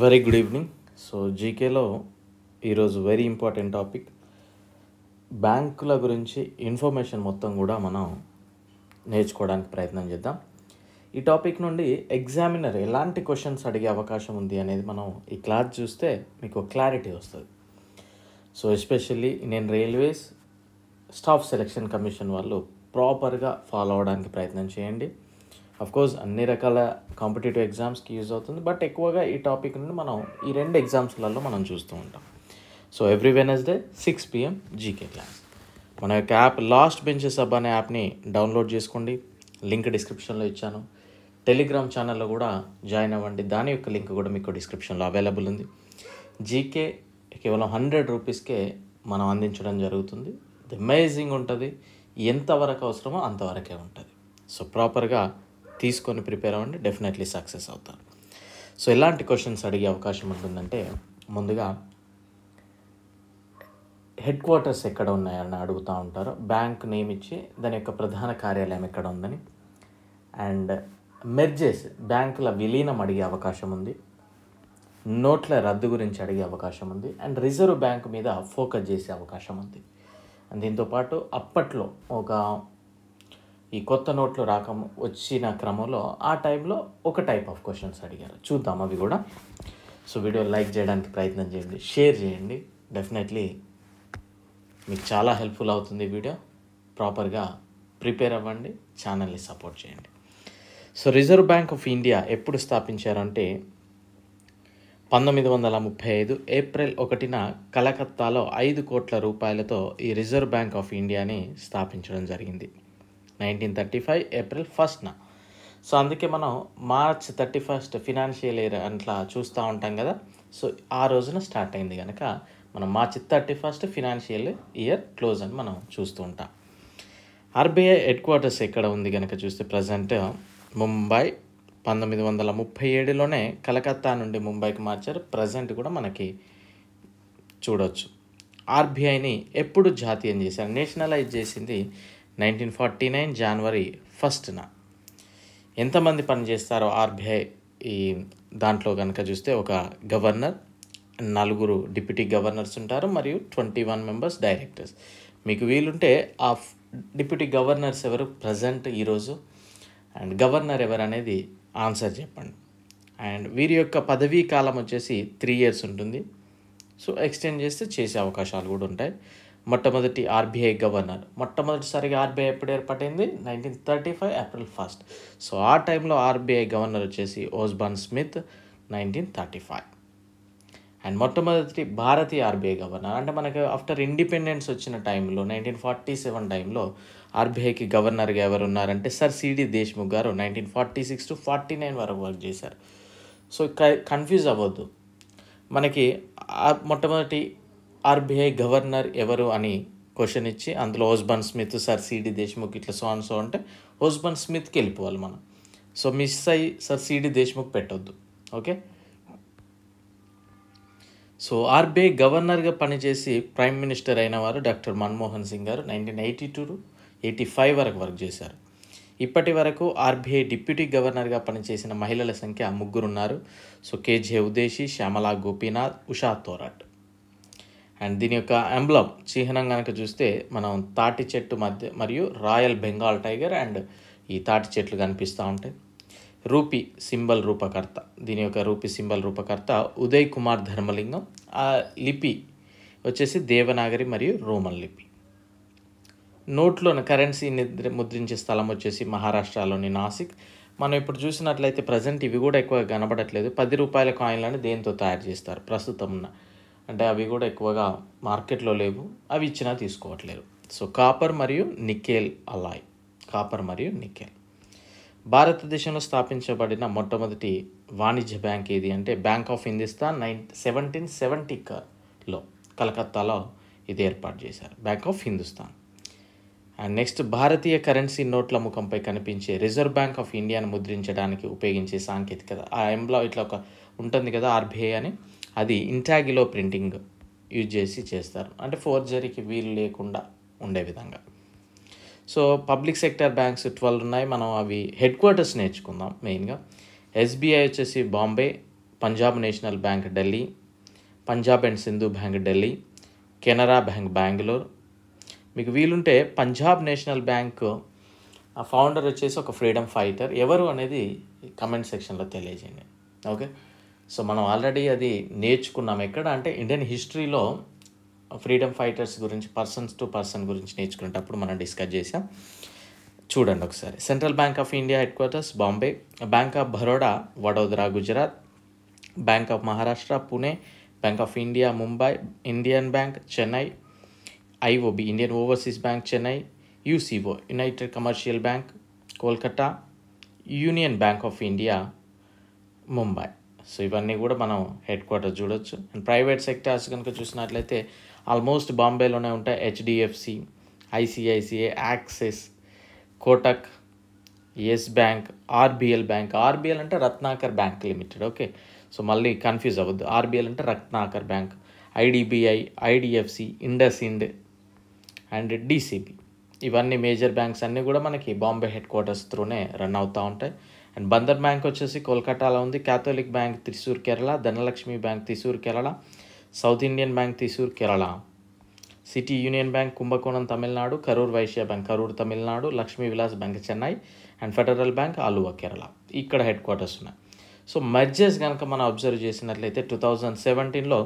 very good evening so జీకేలో ఈరోజు very important topic బ్యాంకుల గురించి ఇన్ఫర్మేషన్ మొత్తం కూడా మనం నేర్చుకోవడానికి ప్రయత్నం చేద్దాం ఈ టాపిక్ నుండి ఎగ్జామినర్ ఎలాంటి క్వశ్చన్స్ అడిగే అవకాశం ఉంది అనేది మనం ఈ క్లాస్ చూస్తే మీకు క్లారిటీ వస్తుంది సో ఎస్పెషల్లీ నేను రైల్వేస్ స్టాఫ్ సెలెక్షన్ కమిషన్ వాళ్ళు ప్రాపర్గా ఫాలో అవడానికి ప్రయత్నం చేయండి కోర్స్ అన్ని రకాల కాంపిటేటివ్ ఎగ్జామ్స్కి యూజ్ అవుతుంది బట్ ఎక్కువగా ఈ టాపిక్ నుండి మనం ఈ రెండు ఎగ్జామ్స్లలో మనం చూస్తూ ఉంటాం so every Wednesday six PM GK class మన యొక్క యాప్ లాస్ట్ బెంచెస్ అబ్ అనే యాప్ని డౌన్లోడ్ చేసుకోండి లింక్ డిస్క్రిప్షన్లో ఇచ్చాను టెలిగ్రామ్ ఛానల్లో కూడా జాయిన్ అవ్వండి దాని యొక్క లింక్ కూడా మీకు డిస్క్రిప్షన్లో అవైలబుల్ ఉంది జీకే కేవలం హండ్రెడ్ రూపీస్కే మనం అందించడం జరుగుతుంది అమేజింగ్ ఉంటుంది ఎంతవరకు అవసరమో అంతవరకే ఉంటుంది సో ప్రాపర్గా తీసుకొని ప్రిపేర్ అవ్వండి డెఫినెట్లీ సక్సెస్ అవుతారు సో ఎలాంటి క్వశ్చన్స్ అడిగే అవకాశం ఉంటుందంటే ముందుగా హెడ్ క్వార్టర్స్ ఎక్కడ ఉన్నాయని అడుగుతూ ఉంటారు బ్యాంక్ నేమ్ ఇచ్చి దాని యొక్క ప్రధాన కార్యాలయం ఎక్కడ ఉందని అండ్ మెర్జెస్ బ్యాంకుల విలీనం అడిగే అవకాశం ఉంది నోట్ల రద్దు గురించి అడిగే అవకాశం ఉంది అండ్ రిజర్వ్ బ్యాంక్ మీద ఫోకస్ చేసే అవకాశం ఉంది దీంతోపాటు అప్పట్లో ఒక ఈ కొత్త నోట్లు రాక వచ్చిన క్రమంలో ఆ టైంలో ఒక టైప్ ఆఫ్ క్వశ్చన్స్ అడిగారు చూద్దాం అవి కూడా సో వీడియో లైక్ చేయడానికి ప్రయత్నం చేయండి షేర్ చేయండి డెఫినెట్లీ మీకు చాలా హెల్ప్ఫుల్ అవుతుంది వీడియో ప్రాపర్గా ప్రిపేర్ అవ్వండి ఛానల్ని సపోర్ట్ చేయండి so reserve bank of India ఎప్పుడు స్థాపించారంటే పంతొమ్మిది వందల ముప్పై ఐదు ఏప్రిల్ ఒకటిన కలకత్తాలో ఐదు కోట్ల రూపాయలతో ఈ రిజర్వ్ బ్యాంక్ ఆఫ్ ఇండియాని స్థాపించడం జరిగింది నైన్టీన్ థర్టీ ఫైవ్ ఏప్రిల్ ఫస్ట్న సో అందుకే మనం March thirty first financial year అట్లా చూస్తూ ఉంటాం కదా సో ఆ రోజున స్టార్ట్ అయింది కనుక మనం March thirty first financial year close అని మనం చూస్తూ ఉంటాం ఆర్బీఐ హెడ్ క్వార్టర్స్ ఎక్కడ ఉంది కనుక చూస్తే ప్రజెంట్ ముంబై పంతొమ్మిది వందల ముప్పై ఏడులోనే కలకత్తా నుండి ముంబైకి మార్చారు ప్రజెంట్ కూడా మనకి చూడవచ్చు ఆర్బీఐని ఎప్పుడు జాతీయం చేశారు నేషనలైజ్ చేసింది నైన్టీన్ ఫార్టీ నైన్ జనవరి ఫస్ట్న ఎంతమంది పనిచేస్తారో ఆర్బీఐ ఈ దాంట్లో కనుక చూస్తే ఒక గవర్నర్ నలుగురు డిప్యూటీ గవర్నర్స్ ఉంటారు మరియు ట్వంటీ వన్ మెంబర్స్ డైరెక్టర్స్ మీకు వీలుంటే ఆ డిప్యూటీ గవర్నర్స్ ఎవరు ప్రజెంట్ ఈరోజు అండ్ గవర్నర్ ఎవరు అనేది ఆన్సర్ చెప్పండి అండ్ వీరి యొక్క పదవీ కాలం వచ్చేసి త్రీ ఇయర్స్ ఉంటుంది సో ఎక్స్టెండ్ చేస్తే చేసే అవకాశాలు కూడా ఉంటాయి మొట్టమొదటి ఆర్బీఐ గవర్నర్ మొట్టమొదటిసారిగా ఆర్బీఐ ఎప్పుడు ఏర్పాటైంది nineteen thirty five April first so ఆ టైంలో ఆర్బీఐ గవర్నర్ వచ్చేసి Osborne Smith nineteen thirty five and మొట్టమొదటి భారతీయ ఆర్బీఐ గవర్నర్ అంటే మనకి ఆఫ్టర్ ఇండిపెండెన్స్ వచ్చిన టైంలో నైన్టీన్ ఫార్టీ సెవెన్ టైంలో ఆర్బీఐకి గవర్నర్గా ఎవరు ఉన్నారంటే sir C D Deshmukh garu nineteen forty six to forty nine వరకు వర్క్ చేశారు సో కన్ఫ్యూజ్ అవ్వద్దు మనకి మొట్టమొదటి ఆర్బీఐ గవర్నర్ ఎవరు అని క్వశ్చన్ ఇచ్చి అందులో Osborne Smith sir C D Deshmukh ఇట్లా సో సో అంటే హోస్బన్ స్మిత్కి వెళ్ళిపోవాలి మనం సో మిస్ అయ్యి సార్ సిడి దేశ్ముఖ్ పెట్టొద్దు ఓకే సో ఆర్బీఐ గవర్నర్గా పనిచేసి ప్రైమ్ మినిస్టర్ అయిన వారు doctor Manmohan Singh garu nineteen eighty two eighty five వరకు వర్క్ చేశారు ఇప్పటి వరకు ఆర్బీఐ డిప్యూటీ గవర్నర్గా పనిచేసిన మహిళల సంఖ్య ముగ్గురున్నారు so K J Udeshi Shyamala Gopinath Usha Thorat and దీని యొక్క ఎంబ్లమ్ చిహ్నం కనుక చూస్తే మనం తాటి చెట్టు మధ్య మరియు రాయల్ బెంగాల్ టైగర్ అండ్ ఈ తాటి చెట్లు కనిపిస్తూ ఉంటాయి రూపి సింబల్ రూపకర్త దీని యొక్క రూపీ సింబల్ రూపకర్త ఉదయ్ కుమార్ ధర్మలింగం ఆ లిపి వచ్చేసి దేవనాగరి మరియు రోమన్ లిపి నోట్లోని కరెన్సీ నిద్ర ముద్రించే స్థలం వచ్చేసి మహారాష్ట్రలోని నాసిక్ మనం ఇప్పుడు చూసినట్లయితే ప్రజెంట్ ఇవి కూడా ఎక్కువ కనబడట్లేదు పది రూపాయల కాయిన్లను దేంతో తయారు చేస్తారు ప్రస్తుతం ఉన్న అంటే అవి కూడా ఎక్కువగా మార్కెట్లో లేవు అవి ఇచ్చినా తీసుకోవట్లేదు సో కాపర్ మరియు నికెల్ అలాయ్ కాపర్ మరియు నికెల్ భారతదేశంలో స్థాపించబడిన మొట్టమొదటి వాణిజ్య బ్యాంక్ ఏది అంటే bank of Hindustan nine seventeen సెవెంటీలో కలకత్తాలో ఇది ఏర్పాటు చేశారు bank of Hindustan and next భారతీయ కరెన్సీ నోట్ల ముఖంపై కనిపించే రిజర్వ్ బ్యాంక్ ఆఫ్ ఇండియాను ముద్రించడానికి ఉపయోగించే సాంకేతికత ఆ ఎంబ్లా ఇట్లా ఒక ఉంటుంది కదా ఆర్బీఐ అని అది ఇంటాగిలో ప్రింటింగ్ యూజ్ చేసి చేస్తారు అంటే ఫోర్జరీకి వీలు లేకుండా ఉండే విధంగా so public sector banks twelve ఉన్నాయి మనం అవి హెడ్ క్వార్టర్స్ నేర్చుకుందాం మెయిన్గా ఎస్బీఐ వచ్చేసి Bombay Punjab national bank Delhi Punjab and Sindh bank Delhi Canara bank Bengaluru మీకు వీలుంటే పంజాబ్ నేషనల్ బ్యాంక్ ఆ ఫౌండర్ వచ్చేసి ఒక ఫ్రీడమ్ ఫైటర్ ఎవరు అనేది కమెంట్ సెక్షన్లో తెలియజేయండి ఓకే సో మనం ఆల్రెడీ అది నేర్చుకున్నాం ఎక్కడ అంటే ఇండియన్ హిస్టరీలో ఫ్రీడమ్ ఫైటర్స్ గురించి పర్సన్స్ టు పర్సన్ గురించి నేర్చుకునేటప్పుడు మనం డిస్కస్ చేసాం చూడండి ఒకసారి central bank of India headquarters Bombay bank of Baroda Vadodara Gujarat bank of Maharashtra Pune bank of India Mumbai Indian bank Chennai IOB Indian overseas bank Chennai UCO united commercial bank Kolkata union bank of India Mumbai so ఇవన్నీ కూడా మనం headquarter చూడొచ్చు and private sectors కనుక చూసినట్లయితే almost బాంబేలోనే ఉంటాయి HDFC ICICI Axis Kotak Yes bank RBL bank RBL అంటే Ratnakar bank limited okay so మళ్ళీ కన్ఫ్యూజ్ అవ్వద్దు ఆర్బిఎల్ అంటే Ratnakar bank IDBI IDFC IndusInd and DCB ఇవన్నీ మేజర్ బ్యాంక్స్ అన్నీ కూడా మనకి బాంబే హెడ్ క్వార్టర్స్ త్రూనే రన్ అవుతూ ఉంటాయి అండ్ బందర్ బ్యాంక్ వచ్చేసి కోల్కతాలో ఉంది Catholic bank Thrissur Kerala Dhanlaxmi bank Thrissur Kerala south Indian bank Thrissur Kerala city union bank Kumbakonam Tamil Nadu Karur Vysya bank Karur Tamil Nadu Lakshmi Vilas bank Chennai and federal bank Aluva Kerala ఇక్కడ హెడ్ క్వార్టర్స్ ఉన్నాయి సో మర్జెస్ కనుక మనం అబ్జర్వ్ చేసినట్లయితే టూ థౌజండ్ సెవెంటీన్లో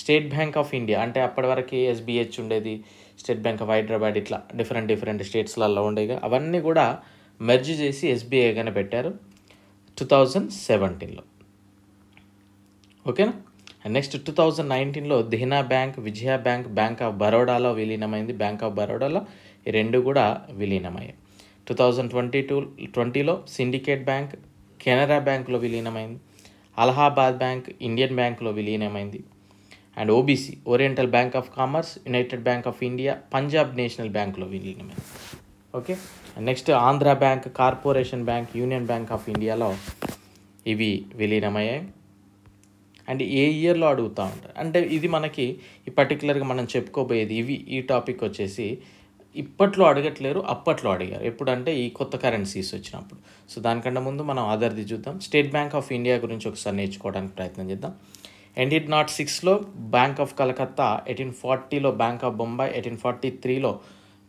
స్టేట్ బ్యాంక్ ఆఫ్ ఇండియా అంటే అప్పటి వరకు ఎస్బిహెచ్ ఉండేది స్టేట్ బ్యాంక్ ఆఫ్ హైదరాబాద్ ఇట్లా డిఫరెంట్ డిఫరెంట్ స్టేట్స్లలో ఉండేవి అవన్నీ కూడా మెర్జ్ చేసి ఎస్బీఐగానే పెట్టారు టూ థౌజండ్ సెవెంటీన్లో ఓకేనా నెక్స్ట్ టూ థౌజండ్ నైన్టీన్లో Dena bank Vijaya bank bank of బరోడాలో విలీనమైంది బ్యాంక్ ఆఫ్ బరోడాలో ఈ రెండు కూడా విలీనమయ్యాయి టూ థౌజండ్ ట్వంటీ టూ ట్వంటీలో సిండికేట్ బ్యాంక్ కెనరా బ్యాంక్లో విలీనమైంది అలహాబాద్ బ్యాంక్ ఇండియన్ బ్యాంక్లో విలీనమైంది and OBC oriental bank of commerce united bank of India Punjab national బ్యాంక్లో విలీనమైంది okay next Andhra bank corporation bank union bank of ఇండియాలో ఇవి విలీనమయ్యాయి అండ్ ఏ ఇయర్లో అడుగుతూ ఉంటారు అంటే ఇది మనకి ఈ పర్టికులర్గా మనం చెప్పుకోబోయేది ఇవి ఈ టాపిక్ వచ్చేసి ఇప్పట్లో అడగట్లేరు అప్పట్లో అడిగారు ఎప్పుడంటే ఈ కొత్త కరెన్సీస్ వచ్చినప్పుడు సో దానికన్నా ముందు మనం అదర్ది చూద్దాం స్టేట్ బ్యాంక్ ఆఫ్ ఇండియా గురించి ఒకసారి నేర్చుకోవడానికి ప్రయత్నం చేద్దాం ఎయిటీన్ నాట్ సిక్స్లో బ్యాంక్ ఆఫ్ కలకత్తా ఎయిటీన్ ఫార్టీలో bank of Bombay eighteen forty త్రీలో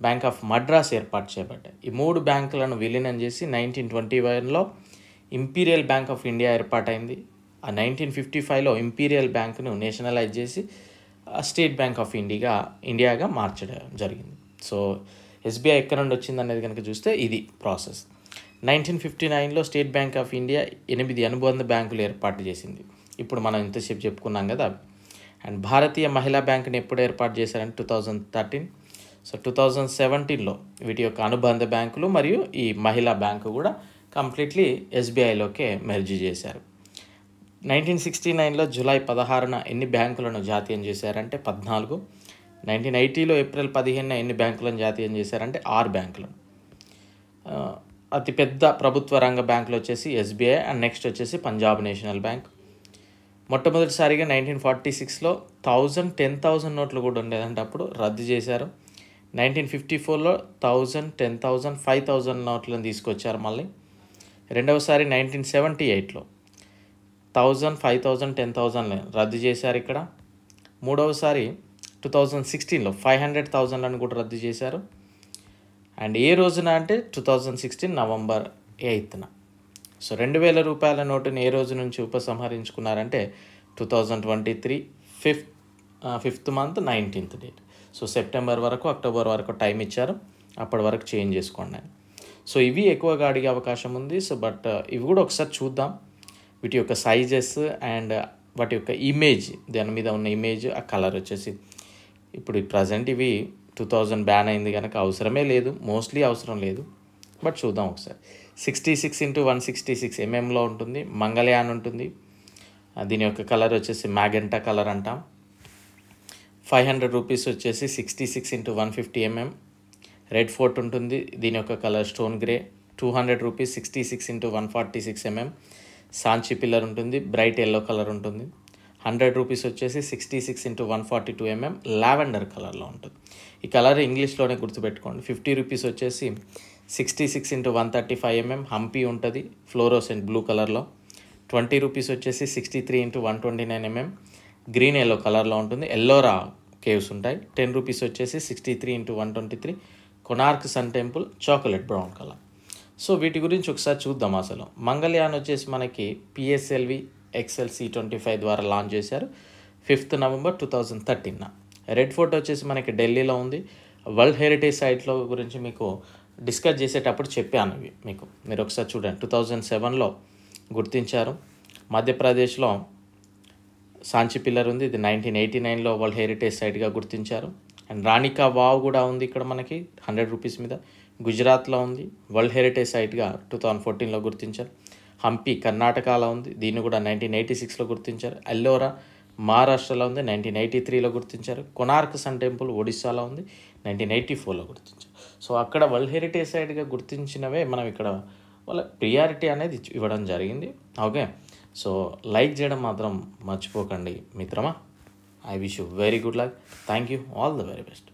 బ్యాంక్ ఆఫ్ మద్రాస్ ఏర్పాటు చేపట్టాయి ఈ మూడు బ్యాంకులను విలీనం చేసి నైన్టీన్ ట్వంటీ వన్లో ఇంపీరియల్ బ్యాంక్ ఆఫ్ ఇండియా ఏర్పాటైంది ఆ నైన్టీన్ ఫిఫ్టీ ఫైవ్లో ఇంపీరియల్ బ్యాంక్ను నేషనలైజ్ చేసి స్టేట్ బ్యాంక్ ఆఫ్ ఇండియా ఇండియాగా మార్చడం జరిగింది సో ఎస్బీఐ ఎక్కడ నుండి వచ్చింది అనేది కనుక చూస్తే ఇది ప్రాసెస్ నైన్టీన్ ఫిఫ్టీ నైన్లో స్టేట్ బ్యాంక్ ఆఫ్ ఇండియా ఎనిమిది అనుబంధ బ్యాంకులు ఏర్పాటు చేసింది ఇప్పుడు మనం ఇంతసేపు చెప్పుకున్నాం కదా అండ్ భారతీయ మహిళా బ్యాంకుని ఎప్పుడు ఏర్పాటు చేశారంటే two thousand thirteen so two thousand సెవెంటీన్లో వీటి యొక్క అనుబంధ బ్యాంకులు మరియు ఈ మహిళా బ్యాంకు కూడా కంప్లీట్లీ ఎస్బీఐలోకే మెర్జీ చేశారు నైన్టీన్ సిక్స్టీ నైన్లో జూలై పదహారున ఎన్ని బ్యాంకులను జాతీయం చేశారంటే పద్నాలుగు నైన్టీన్ ఎయిటీలో ఏప్రిల్ పదిహేను ఎన్ని బ్యాంకులను జాతీయం చేశారంటే ఆరు బ్యాంకులను అతిపెద్ద ప్రభుత్వ రంగ బ్యాంకులు వచ్చేసి ఎస్బీఐ అండ్ నెక్స్ట్ వచ్చేసి పంజాబ్ నేషనల్ బ్యాంక్ మొట్టమొదటిసారిగా నైన్టీన్ ఫార్టీ సిక్స్లో థౌజండ్ టెన్ థౌజండ్ నోట్లు కూడా ఉండేదంటే అప్పుడు రద్దు చేశారు నైన్టీన్ ఫిఫ్టీ ఫోర్లో thousand ten thousand five thousand నోట్లను తీసుకొచ్చారు మళ్ళీ రెండవసారి నైన్టీన్ సెవెంటీ ఎయిట్లో thousand five thousand ten thousand రద్దు చేశారు ఇక్కడ మూడవసారి టూ థౌజండ్ సిక్స్టీన్లో ఫైవ్ హండ్రెడ్ థౌజండ్ అని కూడా రద్దు చేశారు అండ్ ఏ రోజున అంటే టూ థౌజండ్ సిక్స్టీన్ నవంబర్ ఎయిత్న సో రెండు వేల రూపాయల నోటుని ఏ రోజు నుంచి ఉపసంహరించుకున్నారంటే two thousand twenty three fifth fifth month nineteenth date so September వరకు అక్టోబర్ వరకు టైం ఇచ్చారు అప్పటి వరకు చేంజ్ చేసుకోండి సో ఇవి ఎక్కువగా అడిగే అవకాశం ఉంది సో బట్ uh, ఇవి కూడా ఒకసారి చూద్దాం వీటి యొక్క సైజెస్ అండ్ uh, వాటి యొక్క ఇమేజ్ దాని మీద ఉన్న ఇమేజ్ ఆ కలర్ వచ్చేసి ఇప్పుడు ప్రజెంట్ ఇవి టూ థౌజండ్ బ్యాన్ అయింది కనుక అవసరమే లేదు మోస్ట్లీ అవసరం లేదు బట్ చూద్దాం ఒకసారి sixty six into one sixty six ఎంఎంలో ఉంటుంది మంగళయాన్ ఉంటుంది uh, దీని యొక్క కలర్ వచ్చేసి మ్యాగెంటా కలర్ అంటాం ఫైవ్ హండ్రెడ్ రూపీస్ వచ్చేసి sixty six into one fifty MM Red Fort ఉంటుంది దీని యొక్క colour stone grey two hundred rupees sixty six into one forty six MM Sanchi pillar ఉంటుంది బ్రైట్ ఎల్లో కలర్ ఉంటుంది hundred rupees వచ్చేసి sixty six into one forty two MM lavender కలర్లో ఉంటుంది ఈ colour ఇంగ్లీష్లోనే గుర్తుపెట్టుకోండి ఫిఫ్టీ రూపీస్ వచ్చేసి sixty six into one thirty five MM Hampi ఉంటుంది ఫ్లోరోసెంట్ బ్లూ కలర్లో ట్వంటీ రూపీస్ వచ్చేసి sixty three into one twenty nine MM green yellow కలర్లో ఉంటుంది ఎల్లోరా కేవ్స్ ఉంటాయి టెన్ రూపీస్ వచ్చేసి sixty three into one twenty three Konark sun temple chocolate brown colour so వీటి గురించి ఒకసారి చూద్దాం అసలు మంగళయాన్ వచ్చేసి మనకి PSLV XL C twenty five ద్వారా లాంచ్ చేశారు fifth November two thousand thirteen Red Fort వచ్చేసి మనకి ఢిల్లీలో ఉంది వరల్డ్ హెరిటేజ్ సైట్లో గురించి మీకు డిస్కస్ చేసేటప్పుడు చెప్పాను ఇవి మీకు మీరు ఒకసారి చూడండి టూ థౌజండ్ సెవెన్లో గుర్తించారు మధ్యప్రదేశ్లో సాంచి పిల్లర్ ఉంది ఇది నైన్టీన్ ఎయిటీ నైన్లో వరల్డ్ హెరిటేజ్ సైట్గా గుర్తించారు అండ్ రాణికా వావ్ కూడా ఉంది ఇక్కడ మనకి హండ్రెడ్ రూపీస్ మీద గుజరాత్లో ఉంది వరల్డ్ హెరిటేజ్ సైట్గా టూ థౌజండ్ ఫోర్టీన్లో గుర్తించారు హంపి కర్ణాటకలో ఉంది దీన్ని కూడా నైన్టీన్ ఎయిటీ సిక్స్లో గుర్తించారు అల్లోరా మహారాష్ట్రలో ఉంది నైన్టీన్ ఎయిటీ త్రీలో గుర్తించారు కొనార్క్ సన్ టెంపుల్ ఒడిస్సాలో ఉంది నైన్టీన్ ఎయిటీ ఫోర్లో గుర్తించారు సో అక్కడ వరల్డ్ హెరిటేజ్ సైట్గా గుర్తించినవే మనం ఇక్కడ వాళ్ళ ప్రియారిటీ అనేది ఇవ్వడం జరిగింది ఓకే సో లైక్ చేయడం మాత్రం మర్చిపోకండి మిత్రమా I wish you very good luck thank you all the very best